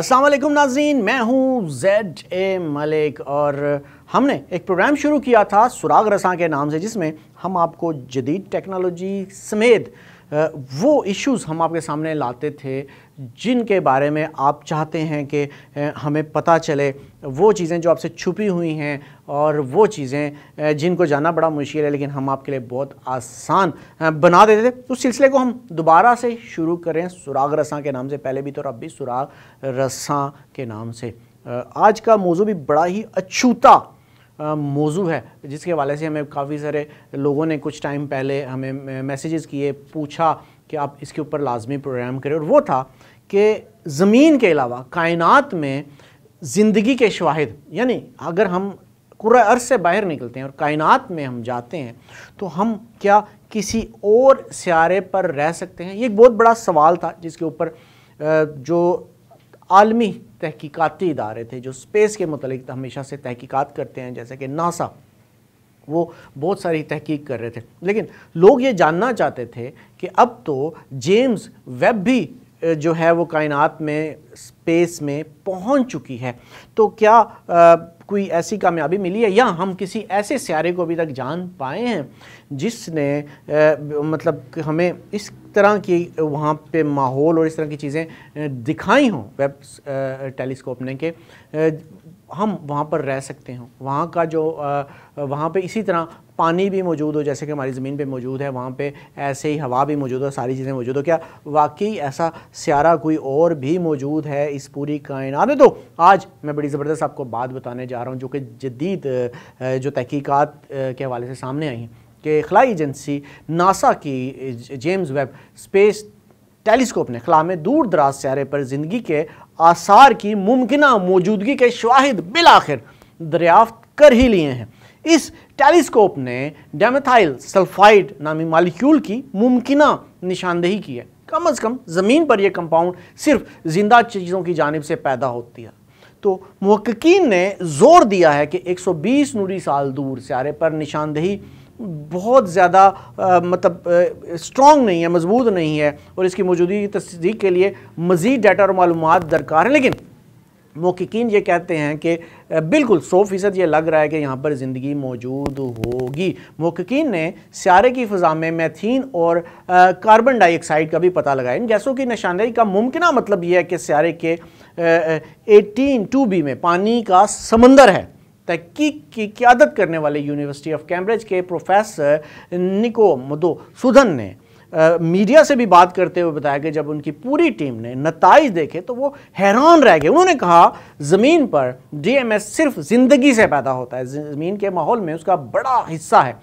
अस्सलाम नाजीन नाजरीन मैं हूँ जेड ए मलिक और हमने एक प्रोग्राम शुरू किया था सुराग रसा के नाम से जिसमें हम आपको जदीद टेक्नोलॉजी समेत वो इश्यूज़ हम आपके सामने लाते थे जिनके बारे में आप चाहते हैं कि हमें पता चले वो चीज़ें जो आपसे छुपी हुई हैं और वो चीज़ें जिनको जानना बड़ा मुश्किल है लेकिन हम आपके लिए बहुत आसान बना देते थे उस सिलसिले को हम दोबारा से शुरू करें सुराग रसा के नाम से पहले भी तो और अब भी सुराग रसा के नाम से आज का मौजू भी बड़ा ही अछूता मौजू है जिसके हवाले से हमें काफ़ी सारे लोगों ने कुछ टाइम पहले हमें मैसेजेस किए पूछा कि आप इसके ऊपर लाजमी प्रोग्राम करें और वो था कि ज़मीन के अलावा कायनात में ज़िंदगी के शवाहद यानी अगर हम कुरा अर्ज से बाहर निकलते हैं और कायनात में हम जाते हैं तो हम क्या किसी और सारे पर रह सकते हैं ये एक बहुत बड़ा सवाल था जिसके ऊपर जो आलमी तहकीकती इदारे थे जो स्पेस के मतलब हमेशा से तहकीकत करते हैं जैसे कि नासा वो बहुत सारी तहकीक कर रहे थे लेकिन लोग ये जानना चाहते थे कि अब तो जेम्स वेब भी जो है वो कायनात में स्पेस में पहुंच चुकी है तो क्या आ, कोई ऐसी कामयाबी मिली है या हम किसी ऐसे स्यारे को अभी तक जान पाए हैं जिसने आ, मतलब हमें इस तरह की वहाँ पे माहौल और इस तरह की चीज़ें दिखाई हों वेब टेलीस्कोप ने के हम वहाँ पर रह सकते हैं वहाँ का जो वहाँ पे इसी तरह पानी भी मौजूद हो जैसे कि हमारी ज़मीन पे मौजूद है वहाँ पे ऐसे ही हवा भी मौजूद हो सारी चीज़ें मौजूद हो क्या वाकई ऐसा स्यारा कोई और भी मौजूद है इस पूरी कायनात में तो आज मैं बड़ी ज़बरदस्त आपको बात बताने जा रहा हूँ जो कि जदीद जो तहकीक़ात के हवाले से सामने आई कि खलाई एजेंसी नासा की जेम्स वेब स्पेस टेलीस्कोप ने खला में दूर दराज स्यारे पर ज़िंदगी के आसार की मुमकिन मौजूदगी के शवाहद आखिर दरियाफ्त कर ही लिए हैं इस टेलीस्कोप ने डेमेथाइल सल्फाइड नामी मालिक्यूल की मुमकिन निशानदेही की है कम अज़ कम ज़मीन पर यह कंपाउंड सिर्फ जिंदा चीज़ों की जानब से पैदा होती है तो महक्कीन ने जोर दिया है कि 120 नूरी साल दूर सारे पर निशानदेही बहुत ज़्यादा मतलब स्ट्रॉन्ग नहीं है मजबूत नहीं है और इसकी मौजूदगी की तस्दीक के लिए मज़ीद डाटा और मालूम दरकार हैं लेकिन मोकिन ये कहते हैं कि बिल्कुल सौ फ़ीसद ये लग रहा है कि यहाँ पर ज़िंदगी मौजूद होगी मोकिन ने सारे की फ़ा में मैथीन और कार्बन डाइऑक्साइड का भी पता लगाया इन गैसों की निशानदेही का मुमकिन मतलब यह है कि सारे के एटीन टू बी में पानी का समंदर है तहकीक की क्यादत करने वाले यूनिवर्सिटी ऑफ कैम्ब्रिज के प्रोफेसर निको मधुसूदन ने मीडिया से भी बात करते हुए बताया कि जब उनकी पूरी टीम ने नतज देखे तो वो हैरान रह गए उन्होंने कहा ज़मीन पर डीएमएस सिर्फ ज़िंदगी से पैदा होता है ज़मीन के माहौल में उसका बड़ा हिस्सा है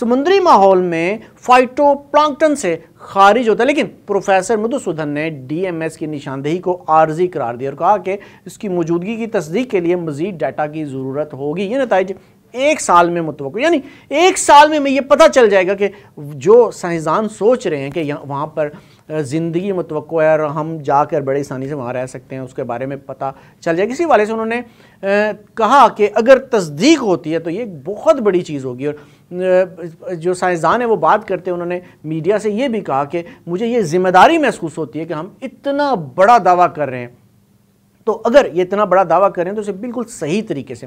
समुद्री माहौल में फाइटो प्लांकटन से खारिज होता है लेकिन प्रोफेसर मधुसूदन ने डीएमएस की निशानदेही को आर्जी करार दिया और कहा कि इसकी मौजूदगी की तस्दीक के लिए मजीद डाटा की ज़रूरत होगी ये नतज एक साल में मुतव यानी एक साल में मैं ये पता चल जाएगा कि जो साइंसदान सोच रहे हैं कि वहाँ पर ज़िंदगी मुतव है और हम जाकर बड़े आसानी से वहाँ रह सकते हैं उसके बारे में पता चल जाएगा इसी वाले से उन्होंने कहा कि अगर तस्दीक होती है तो ये बहुत बड़ी चीज़ होगी और जो साइंसदान है वो बात करते हैं उन्होंने मीडिया से ये भी कहा कि मुझे ये जिम्मेदारी महसूस होती है कि हम इतना बड़ा दावा कर रहे हैं तो अगर ये इतना बड़ा दावा करें तो इसे बिल्कुल सही तरीके से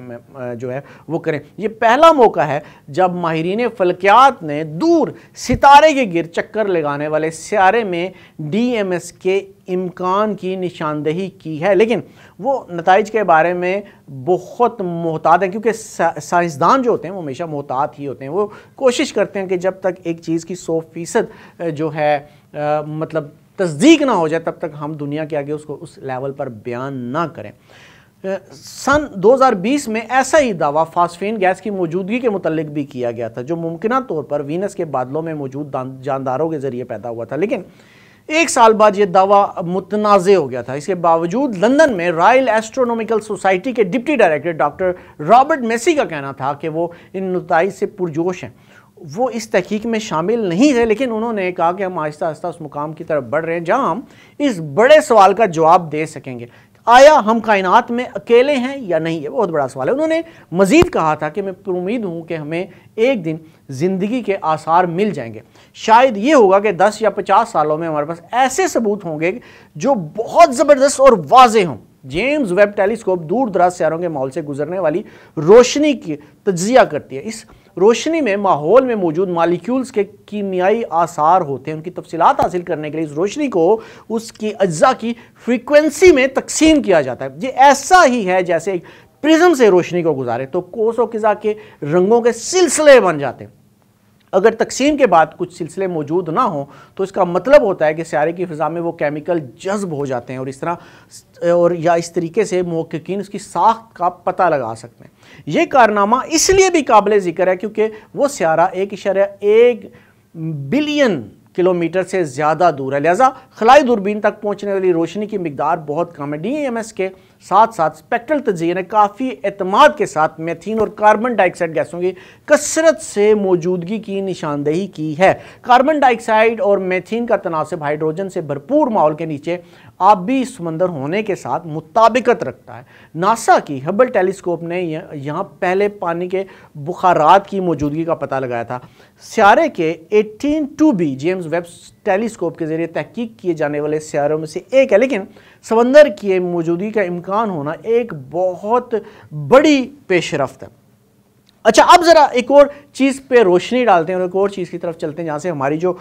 जो है वो करें ये पहला मौका है जब माहरीन फलकियात ने दूर सितारे के गिर चक्कर लगाने वाले सियारे में डीएमएस के इम्कान की निशानदेही की है लेकिन वो नतज के बारे में बहुत मोहतात हैं क्योंकि साइंसदान जो होते हैं वो हमेशा मोहतात ही होते हैं वो कोशिश करते हैं कि जब तक एक चीज़ की सौ फ़ीसद जो है आ, मतलब तस्दीक ना हो जाए तब तक हम दुनिया के आगे उसको उस लेवल पर बयान ना करें सन 2020 में ऐसा ही दावा फास्फेन गैस की मौजूदगी के मतलब भी किया गया था जो मुमकिन तौर पर वीनस के बादलों में मौजूद जानदारों के जरिए पैदा हुआ था लेकिन एक साल बाद यह दावा मुतनाज़ हो गया था इसके बावजूद लंदन में रॉयल एस्ट्रोनॉमिकल सोसाइटी के deputy director doctor Robert Massey का कहना था कि वो इन नतज से पुरजोश हैं वो इस तहकीक में शामिल नहीं थे लेकिन उन्होंने कहा कि हम आहिस्ता आहिस्ता उस मुकाम की तरफ बढ़ रहे हैं जहां हम इस बड़े सवाल का जवाब दे सकेंगे आया हम कायनात में अकेले हैं या नहीं है बहुत बड़ा सवाल है उन्होंने मज़ीद कहा था कि मैं उम्मीद हूँ कि हमें एक दिन ज़िंदगी के आसार मिल जाएंगे शायद ये होगा कि 10 या 50 सालों में हमारे पास ऐसे सबूत होंगे जो बहुत ज़बरदस्त और वाज हों जेम्स वेब टेलीस्कोप दूर दराज शहरों के माहौल से गुजरने वाली रोशनी की तजिया करती है इस रोशनी में माहौल में मौजूद मालिक्यूल्स के कीमियाई आसार होते हैं उनकी तफसीत हासिल करने के लिए इस रोशनी को उसकी अज्जा की फ्रीक्वेंसी में तकसीम किया जाता है ये ऐसा ही है जैसे प्रिज्म से रोशनी को गुजारे तो कोसो किज़ा के रंगों के सिलसिले बन जाते हैं अगर तकसीम के बाद कुछ सिलसिले मौजूद ना हो तो इसका मतलब होता है कि सारे की फ़ा में वो केमिकल जज्ब हो जाते हैं और इस तरह और या इस तरीके से महक्कीन उसकी साख्त का पता लगा सकते हैं ये कारनामा इसलिए भी काबिल ज़िक्र है क्योंकि वो सारा एक इशारा एक बिलियन किलोमीटर से ज़्यादा दूर है लिहाजा खलाई दूरबीन तक पहुँचने वाली रोशनी की मकदार बहुत कम है डी एम एस के साथ साथ स्पेक्ट्रल तजिए ने काफ़ी अतमाद के साथ मेथीन और कार्बन डाइऑक्साइड गैसों की कसरत से मौजूदगी की निशानदेही की है कार्बन डाइऑक्साइड और मेथीन का तनासब हाइड्रोजन से भरपूर माहौल के नीचे आप भी समंदर होने के साथ मुताबिकत रखता है नासा की हबल टेलीस्कोप ने यहाँ पहले पानी के बुखारात की मौजूदगी का पता लगाया था स्यारे के eighteen two B James Webb telescope के ज़रिए तहकीक किए जाने वाले स्यारों में से एक है लेकिन समंदर की मौजूदगी का इम्कान होना एक बहुत बड़ी पेशरफ है अच्छा अब ज़रा एक और चीज़ पे रोशनी डालते हैं और एक और चीज़ की तरफ चलते हैं जहाँ से हमारी जो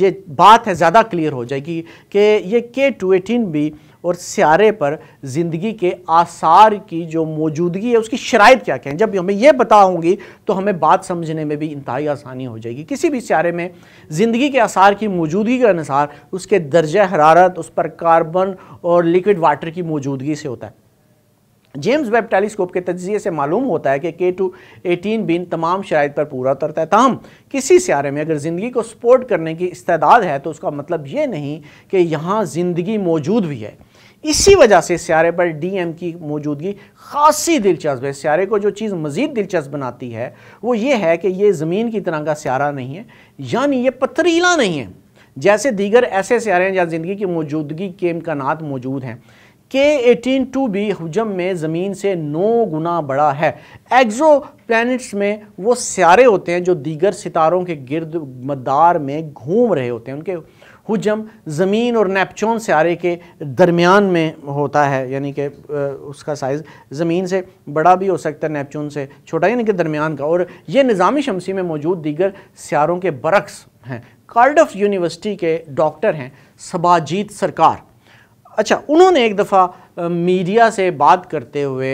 ये बात है ज़्यादा क्लियर हो जाएगी कि ये के टू एटीन बी और सियारे पर ज़िंदगी के आसार की जो मौजूदगी है उसकी शराइ क्या क्या है जब हमें यह बता होंगी तो हमें बात समझने में भी इंतहाई आसानी हो जाएगी किसी भी सियारे में ज़िंदगी के आसार की मौजूदगी के अनुसार उसके दर्ज हरारत उस पर कार्बन और लिक्विड वाटर की मौजूदगी से होता है जेम्स वेब टेलीस्कोप के तजिए से मालूम होता है कि के टू एटीन बीन तमाम शराइ पर पूरा उतरता है तहम किसी स्यारे में अगर ज़िंदगी को सपोर्ट करने की इस्तेदाद है तो उसका मतलब ये नहीं कि यहाँ ज़िंदगी मौजूद भी है इसी वजह से स्यारे पर डी एम की मौजूदगी खासी दिलचस्प है स्यारे को जो चीज़ मज़ीद दिलचस्प बनाती है वो ये है कि ये ज़मीन की तरह का स्यारा नहीं है यानी ये पथरीला नहीं है जैसे दीगर ऐसे स्यारे हैं जहाँ ज़िंदगी की मौजूदगी के इम्कान मौजूद हैं के एटीन टू भी हजम में ज़मीन से नौ गुना बड़ा है एग्जो प्लैनेट्स में वो सारे होते हैं जो दीगर सितारों के गर्द मदार में घूम रहे होते हैं उनके हजम ज़मीन और नेपचोन सारे के दरमियान में होता है यानी कि उसका साइज़ ज़मीन से बड़ा भी हो सकता है नेपचून से छोटा यानी कि दरमियान का और ये निज़ामी शमसी में मौजूद दीगर स्यारों के बरक्स हैं कार्डफ यूनिवर्सिटी के डॉक्टर हैं सबाजीत सरकार अच्छा उन्होंने एक दफ़ा मीडिया से बात करते हुए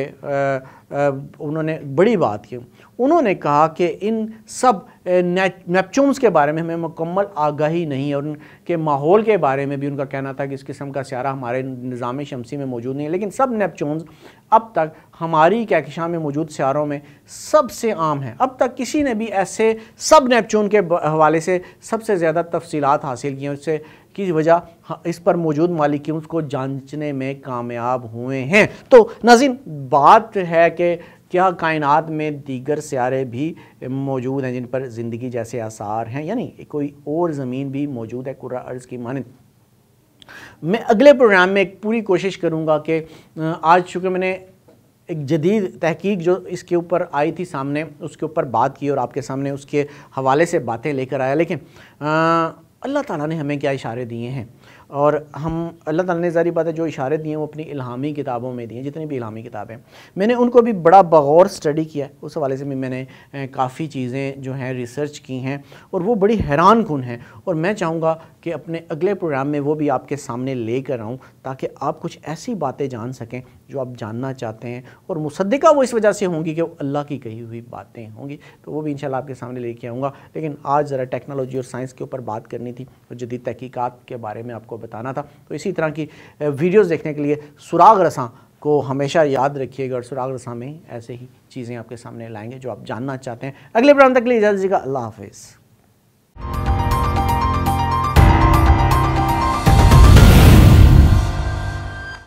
उन्होंने बड़ी बात की उन्होंने कहा कि इन सब नेपचूम्स के बारे में हमें मुकम्मल आगाही नहीं है और उनके माहौल के बारे में भी उनका कहना था कि इस किस्म का स्यारा हमारे निज़ाम शमसी में मौजूद नहीं है लेकिन सब नेपचूम्स अब तक हमारी कैकशा में मौजूद स्यारों में सबसे आम हैं अब तक किसी ने भी ऐसे सब नेपचून के हवाले से सबसे ज़्यादा तफसीत हासिल की हैं उससे की वजह हाँ, इस पर मौजूद मालिक्यूल्स को जांचने में कामयाब हुए हैं तो नाजिन बात है कि क्या कायनात में दीगर स्यारे भी मौजूद हैं जिन पर ज़िंदगी जैसे आसार हैं यानी कोई और ज़मीन भी मौजूद है कुर्रा अर्ज़ की मानद मैं अगले प्रोग्राम में एक पूरी कोशिश करूँगा कि आज चूँकि मैंने एक जदीद तहकीक जो इसके ऊपर आई थी सामने उसके ऊपर बात की और आपके सामने उसके हवाले से बातें लेकर आया लेकिन आ, अल्लाह ताला ने हमें क्या इशारे दिए हैं और हम अल्लाह ताला ने जारी बात है जो इशारे दिए हैं वो अपनी इलामी किताबों में दिए जितनी भी इलामी किताबें मैंने उनको भी बड़ा बगौर स्टडी किया उस हवाले से भी मैंने काफ़ी चीज़ें जो हैं रिसर्च की हैं और वो बड़ी हैरान कन हैं और मैं चाहूँगा कि अपने अगले प्रोग्राम में वो भी आपके सामने ले कर आऊँ ताकि आप कुछ ऐसी बातें जान सकें जो आप जानना चाहते हैं और मुसद्दिका वो इस वजह से होंगी कि वो अल्लाह की कही हुई बातें होंगी तो वो भी इंशाल्लाह आपके सामने लेके आऊँगा लेकिन आज ज़रा टेक्नोलॉजी और साइंस के ऊपर बात करनी थी और जदीद तहकीक़ात के बारे में आपको बताना था तो इसी तरह की वीडियोज़ देखने के लिए सुराग रसा को हमेशा याद रखिएगा और सुराग रसा में ऐसे ही चीज़ें आपके सामने लाएंगे जो आप जानना चाहते हैं अगले प्रांत तक लिए इजाज़त का अल्लाह हाफिज़